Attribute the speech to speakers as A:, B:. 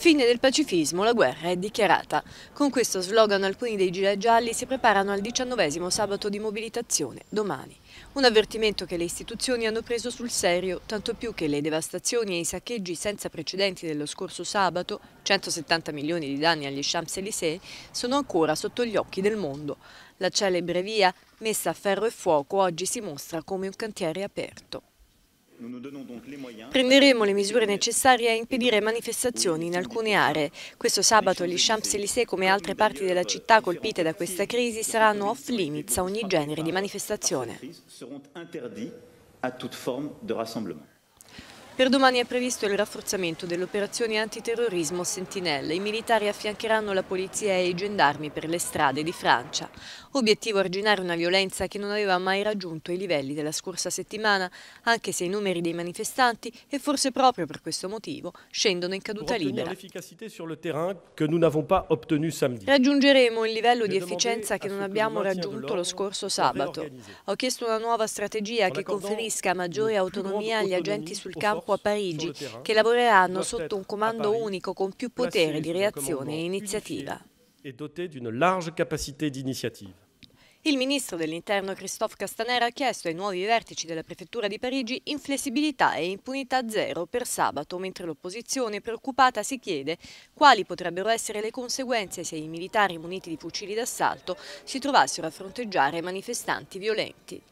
A: Fine del pacifismo, la guerra è dichiarata. Con questo slogan alcuni dei gilet gialli si preparano al diciannovesimo sabato di mobilitazione, domani. Un avvertimento che le istituzioni hanno preso sul serio, tanto più che le devastazioni e i saccheggi senza precedenti dello scorso sabato, 170 milioni di danni agli Champs-Élysées, sono ancora sotto gli occhi del mondo. La celebre via, messa a ferro e fuoco, oggi si mostra come un cantiere aperto. Prenderemo le misure necessarie a impedire manifestazioni in alcune aree. Questo sabato gli Champs-Élysées, come altre parti della città colpite da questa crisi, saranno off limits a ogni genere di manifestazione. Per domani è previsto il rafforzamento delle operazioni antiterrorismo Sentinelle. I militari affiancheranno la polizia e i gendarmi per le strade di Francia. Obiettivo arginare una violenza che non aveva mai raggiunto i livelli della scorsa settimana, anche se i numeri dei manifestanti, e forse proprio per questo motivo, scendono in caduta libera. Raggiungeremo il livello di efficienza che non abbiamo raggiunto lo scorso sabato. Ho chiesto una nuova strategia che conferisca maggiore autonomia agli agenti sul campo a Parigi, che lavoreranno sotto un comando unico con più potere di reazione e iniziativa.
B: E doté di una large capacità di iniziativa.
A: Il ministro dell'Interno Christophe Castaner ha chiesto ai nuovi vertici della prefettura di Parigi inflessibilità e impunità zero per sabato, mentre l'opposizione preoccupata si chiede quali potrebbero essere le conseguenze se i militari muniti di fucili d'assalto si trovassero a fronteggiare manifestanti violenti.